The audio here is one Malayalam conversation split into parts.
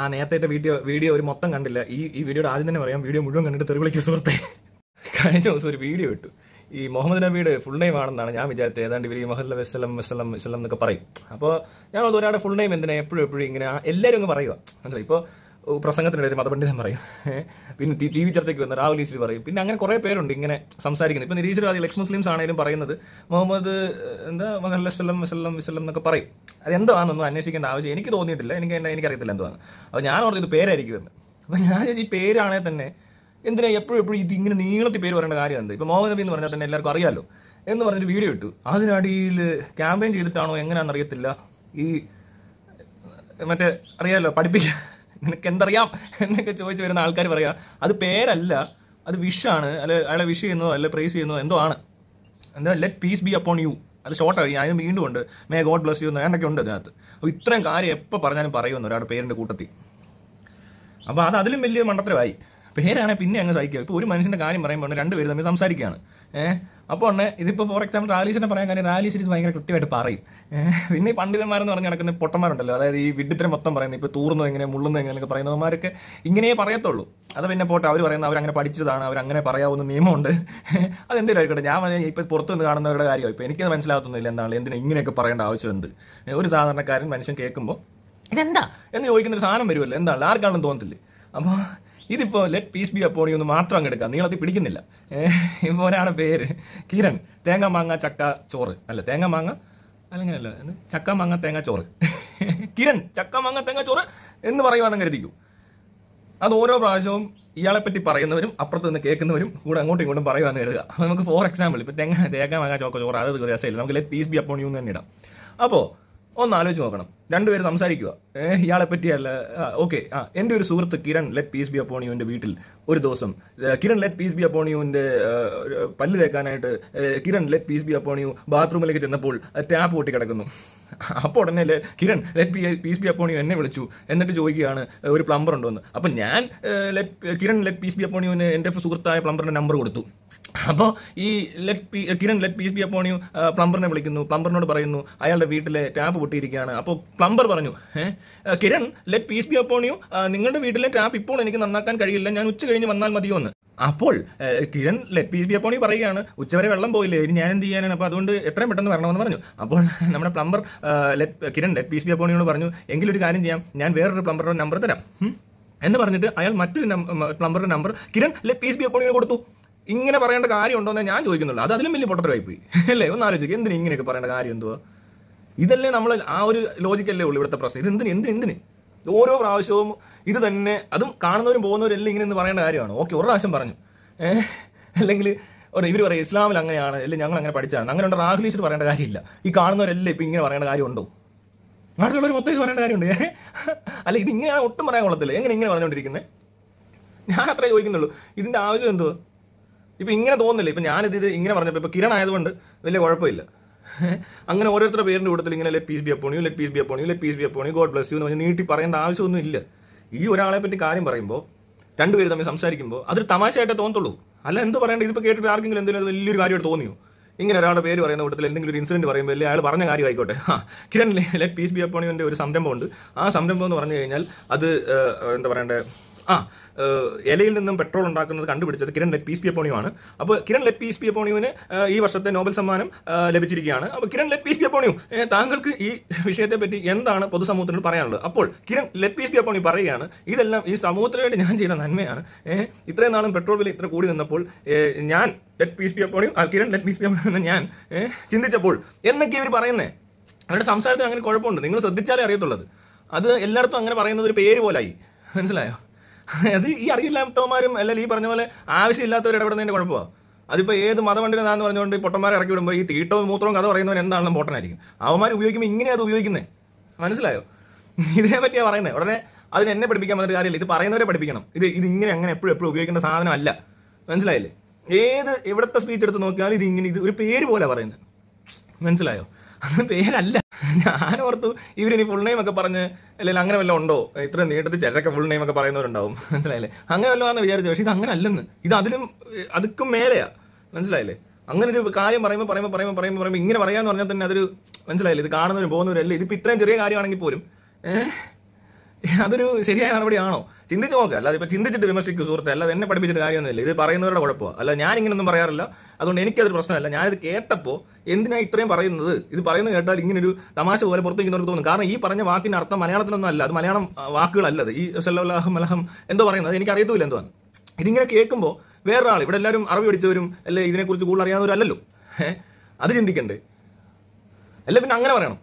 ആ നേരത്തെ വീഡിയോ വീഡിയോ ഒരു മൊത്തം കണ്ടില്ല ഈ ഈ വീഡിയോയുടെ ആദ്യം തന്നെ പറയാം വീഡിയോ മുഴുവൻ കണ്ടിട്ട് വിളിക്കും സുഹൃത്തെ കഴിഞ്ഞ ദിവസം ഒരു വീഡിയോ ഇട്ടു ഈ മുഹമ്മദ് നബിയുടെ ഫുൾ നെയിം ആണെന്നാണ് ഞാൻ വിചാരിച്ചത് ഏതാണ്ട് ഇവർ ഈ മഹല്ല വസ്ലം വസ്ലം വസ്ലം എന്നൊക്കെ പറയും അപ്പോൾ ഞാൻ ഒരാളുടെ ഫുൾ നെയിം എന്തിനാ എപ്പോഴും എപ്പോഴും ഇങ്ങനെ എല്ലാവരും അങ്ങ് പറയുക മനസ്സിലായി ഇപ്പോൾ പ്രസംഗത്തിനിടെ ഒരു മതപണ്ഡിതൻ പറയും പിന്നെ ടി വി ചർച്ചയ്ക്ക് വന്ന രാഹുൽ ഈശ്വരി പറയും പിന്നെ അങ്ങനെ കുറേ പേരുണ്ട് ഇങ്ങനെ സംസാരിക്കുന്നത് ഇപ്പം നിരീശ്വരവാദി ലക്ഷ്മി മുസ്ലിംസ് ആണെങ്കിലും പറയുന്നത് മുഹമ്മദ് എന്താ മഹല്ലം വസല്ലം വിസല്ലം എന്നൊക്കെ പറയും അത് എന്താണെന്നൊന്നും അന്വേഷിക്കേണ്ട ആവശ്യം എനിക്ക് തോന്നിയിട്ടില്ല എനിക്ക് എനിക്കറിയത്തില്ല എന്താണ് അപ്പോൾ ഞാൻ ഓർത്ത് പേരായിരിക്കും എന്ന് അപ്പോൾ ഞാൻ ഈ പേരാണെങ്കിൽ തന്നെ എന്തിനാ എപ്പോഴും എപ്പോഴും ഇത് ഇങ്ങനെ നീളത്തിൽ പേര് പറയേണ്ട കാര്യം എന്ത് ഇപ്പോൾ മോഹൻ നബി എന്ന് പറഞ്ഞാൽ തന്നെ എല്ലാവർക്കും അറിയാമല്ലോ എന്ന് പറഞ്ഞൊരു വീഡിയോ ഇട്ടു അതിനടിയിൽ ക്യാമ്പയിൻ ചെയ്തിട്ടാണോ അറിയത്തില്ല ഈ മറ്റേ അറിയാമല്ലോ പഠിപ്പിക്കുക നിനക്ക് എന്തറിയാം എന്നൊക്കെ ചോദിച്ചു വരുന്ന ആൾക്കാർ പറയാം അത് പേരല്ല അത് വിഷാണ് അല്ലെ അയാളെ വിഷ് ചെയ്യുന്നതോ അല്ലെ പ്രേസ് ചെയ്യുന്നതോ എന്തോ ആണ് എന്താ let peace be upon you അത് ഷോർട്ടായി അതിന് വീണ്ടും ഉണ്ട് മേ ഗോഡ് ബ്ലസ് യു എന്നൊക്കെ ഉണ്ട് അതിനകത്ത് അപ്പോൾ ഇത്രയും കാര്യം എപ്പോൾ പറഞ്ഞാലും പറയുമെന്ന് ഒരാളുടെ പേരിൻ്റെ കൂട്ടത്തിൽ അപ്പോൾ അത് അതിലും വലിയ മണ്ടത്തരമായി പേരാണെ പിന്നെ അങ്ങ് സഹിക്കുക ഇപ്പോൾ ഒരു മനുഷ്യൻ്റെ കാര്യം പറയുമ്പോൾ രണ്ടുപേരും തമ്മിൽ സംസാരിക്കുകയാണ് ഏഹ് അപ്പോൾ ഉണ്ടെ ഇതിപ്പോൾ ഫോർ എക്സാമ്പിൾ റാലീസിനെ പറയാൻ കാര്യം റാലീസിന് ഇത് ഭയങ്കര കൃത്യമായിട്ട് പറയും പിന്നെ ഈ പണ്ഡിതന്മാരെന്ന് പറഞ്ഞ് നടക്കുന്ന പൊട്ടന്മാരുണ്ടല്ലോ അതായത് ഈ വിഡിത്തരം മൊത്തം പറയുന്നത് ഇപ്പോൾ തൂർന്നു എങ്ങനെ മുള്ളുന്നത് എങ്ങനെയൊക്കെ പറയുന്നവന്മാരൊക്കെ ഇങ്ങനെയേ പറയത്തുള്ളൂ അത് പിന്നെ പോട്ടെ അവർ പറയുന്നത് അവരങ്ങനെ പഠിച്ചതാണ് അവരങ്ങനെ പറയാവുന്ന നിയമമുണ്ട് അതെന്തെങ്കിലും ആയിക്കോട്ടെ ഞാൻ ഇപ്പോൾ നിന്ന് കാണുന്നവരുടെ കാര്യമോ ഇപ്പോൾ എനിക്കത് മനസ്സിലാകത്തൊന്നുമില്ല എന്താണ് എന്തിനാ ഇങ്ങനെയൊക്കെ പറയേണ്ട ആവശ്യം എന്ത് ഒരു സാധാരണക്കാരൻ മനുഷ്യൻ കേൾക്കുമ്പോൾ ഇതെന്താ എന്ന് ചോദിക്കുന്ന ഒരു സാധനം വരുമല്ലോ എന്താണ് ആർക്കാണെന്ന് തോന്നത്തില്ലേ അപ്പോൾ ഇതിപ്പോ ലെറ്റ് പീസ് ബി അപ്പോണി ഒന്ന് മാത്രം അങ്ങ് എടുക്കാം നീളത്തിൽ പിടിക്കുന്നില്ല ഇപ്പോൾ പേര് കിരൺ തേങ്ങ മാങ്ങ ചക്ക ചോറ് അല്ല തേങ്ങ മാങ്ങ അല്ലെങ്കിൽ അല്ല ചക്ക മാങ്ങ തേങ്ങ ചോറ് കിരൺ ചക്ക മാങ്ങ തേങ്ങ ചോറ് എന്ന് പറയുവാണെന്ന് കരുതിക്കൂ അത് ഓരോ പ്രാവശ്യവും ഇയാളെ പറ്റി പറയുന്നവരും അപ്പുറത്ത് നിന്ന് കേൾക്കുന്നവരും കൂടെ അങ്ങോട്ടും ഇങ്ങോട്ടും പറയുവാന്ന് കരുതുക നമുക്ക് ഫോർ എക്സാമ്പിൾ ഇപ്പം തേങ്ങ തേങ്ങ മാങ്ങ ചോക്ക ചോറ് അതൊരു രസമില്ല നമുക്ക് let peace be upon you എന്ന് തന്നെ ഇടാം അപ്പോൾ ഒന്ന് ആലോചിച്ച് നോക്കണം രണ്ടുപേരും സംസാരിക്കുക ഇയാളെ പറ്റിയല്ല ഓക്കെ ആ എൻ്റെ ഒരു സുഹൃത്ത് കിരൺ ലെറ്റ് പീസ് ബി അപ്പോണിയുവിൻ്റെ വീട്ടിൽ ഒരു ദിവസം കിരൺ ലെറ്റ് പീസ് ബി അപ്പോണിയുവിൻ്റെ പല്ല് തേക്കാനായിട്ട് Kiran let peace be upon you ബാത്റൂമിലേക്ക് ചെന്നപ്പോൾ ടാപ്പ് പൊട്ടി കിടക്കുന്നു അപ്പോൾ ഉടനെ Kiran let peace be upon you എന്നെ വിളിച്ചു എന്നിട്ട് ചോദിക്കുകയാണ് ഒരു പ്ലംബർ ഉണ്ടോ എന്ന് അപ്പം ഞാൻ let Kiran let peace be അപ്പോണിയുവിന് എൻ്റെ സുഹൃത്തായ പ്ലംബറിൻ്റെ നമ്പർ കൊടുത്തു അപ്പോൾ ഈ let P Kiran let peace be upon you പ്ലംബറിനെ വിളിക്കുന്നു പ്ലംബറിനോട് പറയുന്നു അയാളുടെ വീട്ടിലെ ടാപ്പ് പൊട്ടിയിരിക്കുകയാണ് അപ്പോൾ പ്ലംബർ പറഞ്ഞു Kiran let peace be upon you നിങ്ങളുടെ വീട്ടിലെ ടാപ്പ് ഇപ്പോൾ എനിക്ക് നന്നാക്കാൻ കഴിയില്ല ഞാൻ ഉച്ച കഴിഞ്ഞ് വന്നാൽ മതിയോ എന്ന് അപ്പോൾ Kiran let peace be upon പറയുകയാണ് ഉച്ചവരെ വെള്ളം പോയില്ലേ ഇനി ഞാൻ എന്ത് ചെയ്യാനാണ് അപ്പോൾ അതുകൊണ്ട് എത്രയും പെട്ടെന്ന് വരണമെന്ന് പറഞ്ഞു അപ്പോൾ നമ്മുടെ plumber let Kiran let peace be അപ്പോണിയോട് പറഞ്ഞു എങ്കിലൊരു കാര്യം ചെയ്യാം ഞാൻ വേറൊരു പ്ലംബറുടെ നമ്പർ തരാം എന്ന് പറഞ്ഞിട്ട് അയാൾ മറ്റൊരു പ്ലംബറുടെ number Kiran let peace be അപ്പോണിയോട് കൊടുത്തു ഇങ്ങനെ പറയേണ്ട ഉണ്ടോ എന്ന് ഞാൻ ചോദിക്കുന്നുള്ളൂ അത് അതിലും വലിയ പൊട്ടത്തരമായി പോയി അല്ലേ ഒന്ന് ആലോചിക്കും എന്തിനാ ഇങ്ങനെയൊക്കെ പറയേണ്ട കാര്യം എന്തുവാ ഇതല്ലേ നമ്മൾ ആ ഒരു ലോജിക്കല്ലേ ഉള്ളൂ ഇവിടുത്തെ പ്രശ്നം ഇത് എന്തിന് എന്തിന് എന്തിന് ഓരോ പ്രാവശ്യവും ഇത് തന്നെ അതും കാണുന്നവരും പോകുന്നവരും എല്ലാം ഇങ്ങനെ എന്ന് പറയേണ്ട കാര്യമാണ് ഓക്കെ ഒരു പ്രാവശ്യം പറഞ്ഞു അല്ലെങ്കിൽ അല്ലെങ്കിൽ ഇവർ പറയും ഇസ്ലാമിൽ അങ്ങനെയാണ് അല്ലെങ്കിൽ ഞങ്ങൾ അങ്ങനെ പഠിച്ചാണ് അങ്ങനെ ഉണ്ട് റാഹ്ലീസിട്ട് പറയേണ്ട കാര്യമില്ല ഈ കാണുന്നവരല്ലേ ഇപ്പം ഇങ്ങനെ പറയേണ്ട കാര്യമുണ്ടോ നാട്ടിലുള്ളവർ മൊത്തം ഇത് പറയേണ്ട കാര്യമുണ്ട് അല്ല ഇത് ഇങ്ങനെയാണ് ഒട്ടും പറയാൻ കൊള്ളത്തില്ല എങ്ങനെ ഇങ്ങനെ പറഞ്ഞുകൊണ്ടിരിക്കുന്നത് ഞാൻ അത്രേ ചോദിക്കുന്നുള്ളൂ ഇതിൻ്റെ ആവശ്യം എന്തോ ഇപ്പം ഇങ്ങനെ തോന്നുന്നില്ല ഇപ്പം ഞാനിത് ഇങ്ങനെ പറഞ്ഞപ്പോൾ ഇപ്പം കിരൺ ആയതുകൊണ്ട് വലിയ കുഴപ്പമില്ല അങ്ങനെ ഓരോരുത്തരുടെ പേരിൻ്റെ കൂട്ടത്തിൽ ഇങ്ങനെ let peace be upon let peace be upon let peace be upon God bless you എന്ന് പറഞ്ഞാൽ നീട്ടി പറയേണ്ട ആവശ്യമൊന്നും ഇല്ല ഈ ഒരാളെ പറ്റി കാര്യം പറയുമ്പോൾ രണ്ടുപേരും തമ്മിൽ സംസാരിക്കുമ്പോൾ അതൊരു തമാശയായിട്ട് തോന്നത്തുള്ളൂ അല്ല എന്ത് പറയേണ്ടത് ഇതിപ്പോൾ കേട്ടിട്ട് ആർക്കെങ്കിലും എന്തെങ്കിലും വലിയൊരു കാര്യമായിട്ട് തോന്നിയോ ഇങ്ങനെ ഒരാളുടെ പേര് പറയുന്ന കൂട്ടത്തിൽ എന്തെങ്കിലും ഒരു ഇൻസിഡന്റ് പറയുമ്പോൾ അയാൾ പറഞ്ഞ കാര്യം ആയിക്കോട്ടെ ആ കിരൺ ലെറ്റ് പീസ് ബി അപ്പോണിൻ്റെ ഒരു സംരംഭമുണ്ട് ആ സംരംഭം എന്ന് പറഞ്ഞു കഴിഞ്ഞാൽ അത് എന്താ പറയണ്ടേ ആ ഇലയിൽ നിന്നും പെട്രോൾ ഉണ്ടാക്കുന്നത് കണ്ടുപിടിച്ചത് കിരൺ ലെറ്റ് പീസ് പി അപ്പോൾ കിരൺ ലെറ്റ് പീസ് പി ഈ വർഷത്തെ നോബൽ സമ്മാനം ലഭിച്ചിരിക്കുകയാണ് അപ്പോൾ കിരൺ ലെറ്റ് പീസ് പി താങ്കൾക്ക് ഈ വിഷയത്തെ പറ്റി എന്താണ് പൊതുസമൂഹത്തിന് പറയാനുള്ളത് അപ്പോൾ കിരൺ ലെറ്റ് പീസ് പി പറയുകയാണ് ഇതെല്ലാം ഈ സമൂഹത്തിന് വേണ്ടി ഞാൻ ചെയ്ത നന്മയാണ് ഇത്രയും നാളും പെട്രോൾ വില ഇത്ര കൂടി നിന്നപ്പോൾ ഞാൻ let peace be upon you Kiran let peace be എന്ന് ഞാൻ ചിന്തിച്ചപ്പോൾ എന്നൊക്കെ ഇവർ പറയുന്നേ അവരുടെ സംസാരത്തിന് അങ്ങനെ കുഴപ്പമുണ്ട് നിങ്ങൾ ശ്രദ്ധിച്ചാലേ അറിയത്തുള്ളത് അത് എല്ലായിടത്തും അങ്ങനെ പറയുന്നത് ഒരു പേര് പോലായി മനസ്സിലായോ അത് ഈ അറിയില്ലാത്തവന്മാരും അല്ലെങ്കിൽ ഈ പറഞ്ഞ പോലെ ആവശ്യമില്ലാത്തവർ ഇടപെടുന്നതിന്റെ കുഴപ്പമാണ് അതിപ്പോൾ ഏത് മതവണ്ടിനാന്ന് പറഞ്ഞുകൊണ്ട് ഈ പൊട്ടന്മാരെ ഇറക്കി വിടുമ്പോൾ ഈ തീട്ടവും മൂത്രവും കഥ പറയുന്നവൻ എന്താണെന്ന് പൊട്ടനായിരിക്കും അവന്മാർ ഉപയോഗിക്കുമ്പോൾ ഇങ്ങനെയാണ് അത് ഉപയോഗിക്കുന്നത് മനസ്സിലായോ ഇതിനെ പറ്റിയാണ് പറയുന്നത് ഉടനെ അതിന് എന്നെ പഠിപ്പിക്കാൻ പറ്റുന്ന കാര്യമില്ല ഇത് പറയുന്നവരെ പഠിപ്പിക്കണം ഇത് ഇത് ഇങ്ങനെ അങ്ങനെ എപ്പോഴും എപ്പോഴും ഉപയോഗിക്കേണ്ട സാധനമല്ല മനസ്സിലായില്ലേ ഏത് എവിടുത്തെ സ്പീച്ച് എടുത്ത് നോക്കിയാലും ഇത് ഇങ്ങനെ ഇത് ഒരു പേര് പോലെ പറയുന്നത് മനസ്സിലായോ അത് പേരല്ല ഞാൻ ഓർത്തു ഇവരിനി ഫുൾ നെയിം ഒക്കെ പറഞ്ഞ് അല്ലെങ്കിൽ അങ്ങനെ വല്ലതും ഉണ്ടോ ഇത്ര നീട്ടത്തിൽ ചിലരൊക്കെ ഫുൾ നെയിം ഒക്കെ പറയുന്നവരുണ്ടാവും മനസ്സിലായില്ലേ അങ്ങനെ വല്ലതും ആണെന്ന് വിചാരിച്ചു പക്ഷേ ഇത് അങ്ങനെ അല്ലെന്ന് ഇത് അതിലും അതിക്കും മേലെയാ മനസ്സിലായില്ലേ അങ്ങനെ ഒരു കാര്യം പറയുമ്പോൾ പറയുമ്പോൾ പറയുമ്പോൾ പറയുമ്പോൾ പറയുമ്പോൾ ഇങ്ങനെ പറയാന്ന് പറഞ്ഞാൽ തന്നെ അതൊരു മനസ്സിലായില്ലേ ഇത് കാണുന്നവരും പോകുന്നവരും അല്ലേ ഇതിപ്പോൾ ഇത്രയും ചെറിയ കാര്യമാണെങ്കിൽ പോലും ഏഹ് അതൊരു ശരിയായ നടപടിയാണോ ചിന്തിച്ച് നോക്കുക അല്ലാതെ ഇപ്പൊ ചിന്തിച്ചിട്ട് വിമർശിക്കും സുഹൃത്തെ അല്ലാതെ എന്നെ പഠിപ്പിച്ചിട്ട് കാര്യമൊന്നുമില്ല ഇത് പറയുന്നവരുടെ കുഴപ്പമാണ് അല്ല ഞാൻ ഇങ്ങനൊന്നും പറയാറില്ല അതുകൊണ്ട് എനിക്കതൊരു പ്രശ്നമല്ല ഞാനിത് കേട്ടപ്പോൾ എന്തിനാ ഇത്രയും പറയുന്നത് ഇത് പറയുന്നത് കേട്ടാൽ ഇങ്ങനൊരു തമാശ പോലെ പുറത്തേക്കുന്നവർക്ക് തോന്നും കാരണം ഈ പറഞ്ഞ വാക്കിന്റെ അർത്ഥം മലയാളത്തിലൊന്നും അല്ല അത് മലയാളം വാക്കുകളല്ലത് ഈ സല്ലാഹം അലഹം എന്തോ പറയുന്നത് എനിക്ക് അറിയത്തുമില്ല എന്താണ് ഇതിങ്ങനെ കേൾക്കുമ്പോൾ വേറൊരാൾ ഇവിടെ എല്ലാവരും അറിവ് പഠിച്ചവരും അല്ലെ ഇതിനെക്കുറിച്ച് കൂടുതൽ അറിയാവുന്നവരല്ലല്ലോ അത് ചിന്തിക്കണ്ടേ അല്ല പിന്നെ അങ്ങനെ പറയണം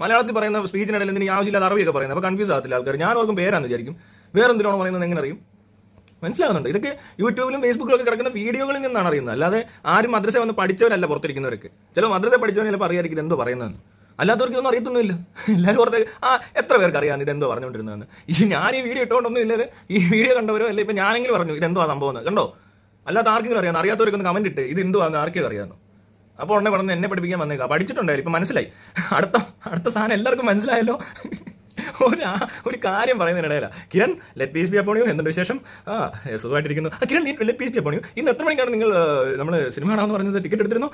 മലയാളത്തിൽ പറയുന്ന സ്പീച്ചിനിടയിൽ എന്തിനും ആവശ്യമില്ലാതെ അറബിയൊക്കെ പറയുന്നത് അപ്പോൾ കൺഫ്യൂസ് ആകത്തില്ല ആൾക്കാർ ഞാൻ ഓർക്കും പേരാന്ന് വിചാരിക്കും എന്തിനാണ് പറയുന്നത് എങ്ങനെ അറിയും മനസ്സിലാകുന്നുണ്ട് ഇതൊക്കെ യൂട്യൂബിലും ഫേസ്ബുക്കിലും ഒക്കെ കിടക്കുന്ന വീഡിയോകളിൽ നിന്നാണ് അറിയുന്നത് അല്ലാതെ ആരും മദ്രസ വന്ന് പഠിച്ചവരല്ല പുറത്തിരിക്കുന്നവർക്ക് ചില മദ്രസ പഠിച്ചവരെ ചിലപ്പോൾ അറിയാതിരിക്കും എന്തോ പറയുന്നതെന്ന് അല്ലാത്തവർക്ക് ഇതൊന്നും അറിയത്തൊന്നുമില്ല എല്ലാവരും ഓർത്ത് ആ എത്ര പേർക്ക് അറിയാമെന്ന് ഇതെന്തോ പറഞ്ഞുകൊണ്ടിരുന്നതെന്ന് ഈ ഞാൻ ഈ വീഡിയോ ഇട്ടുകൊണ്ടൊന്നും ഇല്ലേ ഈ വീഡിയോ കണ്ടവരോ അല്ലെ ഇപ്പം ഞാനെങ്കിലും പറഞ്ഞു ഇതെന്തോ സംഭവം കണ്ടോ അല്ലാത്ത ആർക്കെങ്കിലും അറിയാം അറിയാത്തവർക്കൊന്ന് കമന്റ് ഇട്ട് ഇത് എന്തോ ആർക്കെങ്കിലും അറിയാമെന്നോ അപ്പോൾ ഉടനെ പറഞ്ഞ് എന്നെ പഠിപ്പിക്കാൻ വന്നേക്കാം പഠിച്ചിട്ടുണ്ടായിരുന്നു ഇപ്പം മനസ്സിലായി അടുത്ത അടുത്ത സാധനം എല്ലാവർക്കും മനസ്സിലായല്ലോ ഒരു ഒരു കാര്യം പറയുന്നതിനിടയില കിരൺ ലെറ്റ് പീസ് ബി അപ്പോണിയോ എന്തുണ്ട് വിശേഷം ആ സുഖമായിട്ടിരിക്കുന്നു ആ കിരൺ ലെറ്റ് പീസ് ബി അപ്പോണിയോ ഇന്ന് എത്ര മണിക്കാണ് നിങ്ങൾ നമ്മൾ സിനിമ കാണാമെന്ന് പറഞ്ഞത് ടിക്കറ്റ് എടുത്തിരുന്നു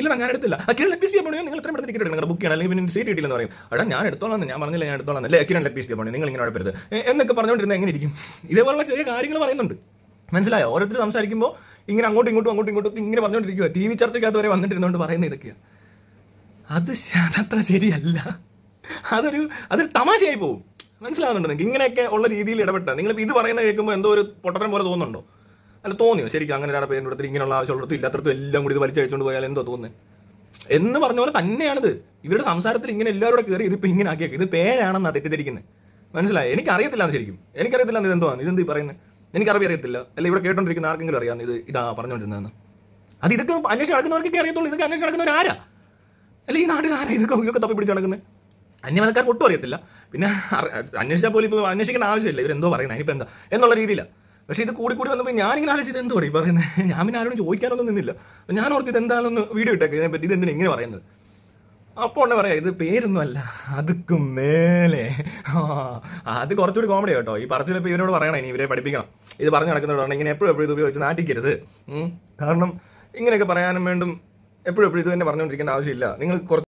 ഇല്ല ഞാൻ എടുത്തില്ല ആ കിരൺ ലെറ്റ് പീസ് ബി അപ്പോണിയോ നിങ്ങൾ എത്ര ടിക്കറ്റ് എടുക്കുന്നത് ബുക്ക് ചെയ്യണം അല്ലെങ്കിൽ പിന്നെ സീറ്റ് കിട്ടില്ലെന്ന് പറയും അടാ ഞാൻ എടുത്തോളാം ഞാൻ പറഞ്ഞില്ല ഞാൻ എടുത്തോളാം അല്ലേ കിരൺ ലെറ്റ് പീസ് ബി അപ്പോണിയോ നിങ്ങൾ ഇങ്ങനെ ഉഴപ്പരുത് എന്നൊക്കെ പറഞ്ഞുകൊണ്ടിരുന്നത് എങ്ങനെ ഇരിക്കും ഇതേപോലുള്ള ചെറിയ കാര്യങ്ങൾ പറയുന്നുണ്ട് മനസ്സിലായോ ഓരോരുത്തർ സംസാരിക്കുമ്പോൾ ഇങ്ങനെ അങ്ങോട്ടും ഇങ്ങോട്ടും അങ്ങോട്ടും ഇങ്ങോട്ടും ഇങ്ങനെ പറഞ്ഞുകൊണ്ടിരിക്കുക ടി വി ചർച്ചയ്ക്കകത്ത് വരെ വന്നിട്ടിരുന്നുകൊണ്ട് പറയുന്ന ഇതൊക്കെയാണ് അത് അതത്ര ശരിയല്ല അതൊരു അതൊരു തമാശയായി പോകും മനസ്സിലാവുന്നുണ്ട് നിങ്ങൾക്ക് ഇങ്ങനെയൊക്കെ ഉള്ള രീതിയിൽ ഇടപെട്ട നിങ്ങളിപ്പോൾ ഇത് പറയുന്നത് കേൾക്കുമ്പോൾ എന്തോ ഒരു പൊട്ടത്തരം പോലെ തോന്നുന്നുണ്ടോ അല്ല തോന്നിയോ ശരിക്കും അങ്ങനെ ഒരാളെ പേരിൻ്റെ അടുത്ത് ഇങ്ങനെയുള്ള ആവശ്യമുള്ളടത്ത് ഇല്ലാത്തടത്തും എല്ലാം കൂടി ഇത് വലിച്ചഴിച്ചുകൊണ്ട് പോയാൽ എന്തോ തോന്നുന്നത് എന്ന് പറഞ്ഞ പോലെ തന്നെയാണിത് ഇവരുടെ സംസാരത്തിൽ ഇങ്ങനെ എല്ലാവരോടും കയറി ഇതിപ്പോൾ ഇങ്ങനെ ആക്കിയാക്കി ഇത് പേരാണെന്നാണ് തെറ്റിദ്ധരിക്കുന്നത് മനസ്സിലായി എനിക്കറിയത്തില്ലാന്ന് ശരിക്കും എനിക്കറിയത്തില്ല ഇത് എന്തോ ഇതെന്ത് പറയുന്നത് എനിക്ക് അറബി അറിയത്തില്ല അല്ല ഇവിടെ കേട്ടോണ്ടിരിക്കുന്ന ആർക്കെങ്കിലും അറിയാം ഇത് ഇതാ പറഞ്ഞുകൊണ്ടിരുന്നതെന്ന് അത് ഇതൊക്കെ അന്വേഷണം നടക്കുന്നവർക്കൊക്കെ അറിയത്തുള്ളൂ ഇതൊക്കെ അന്വേഷണം നടക്കുന്നവർ ആരാ അല്ല ഈ നാട്ടിൽ ആരാ ഇതൊക്കെ ഇതൊക്കെ തപ്പി പിടിച്ച് നടക്കുന്നത് അന്യമതക്കാർക്ക് ഒട്ടും അറിയത്തില്ല പിന്നെ അന്വേഷിച്ചാൽ പോലും ഇപ്പോൾ അന്വേഷിക്കേണ്ട ആവശ്യമില്ല ഇവരെന്തോ പറയുന്നത് അതിനിപ്പോൾ എന്താ എന്നുള്ള രീതിയിലാണ് പക്ഷേ ഇത് കൂടി കൂടി വന്നപ്പോൾ ഞാനിങ്ങനെ ആലോചിച്ചത് എന്തോ ഈ പറയുന്നത് ഞാൻ പിന്നെ ആരോടും ചോദിക്കാനൊന്നും നിന്നില്ല ഞാൻ ഓർത്തിട്ട് ഇത് എന്താണെന്ന് വീഡിയോ ഇട്ടേക്ക് ഇതിനെ എങ്ങനെ ഇങ്ങനെ പറയുന്നത് അപ്പോൾ ഉണ്ടെ പറയാം ഇത് അല്ല അതുക്കും മേലെ അത് കുറച്ചുകൂടി കോമഡി കേട്ടോ ഈ പറച്ചിലിപ്പോൾ ഇവരോട് പറയണേ ഇനി ഇവരെ പഠിപ്പിക്കണം ഇത് പറഞ്ഞു നടക്കുന്നവരോട് ഇങ്ങനെ എപ്പോഴും എപ്പോഴും ഇത് ഉപയോഗിച്ച് നാട്ടിക്കരുത് കാരണം ഇങ്ങനെയൊക്കെ പറയാനും വേണ്ടും എപ്പോഴും എപ്പോഴും ഇത് തന്നെ പറഞ്ഞുകൊണ്ടിരിക്കേണ്ട ആവശ്യമില്ല നിങ്ങൾ കുറച്ച്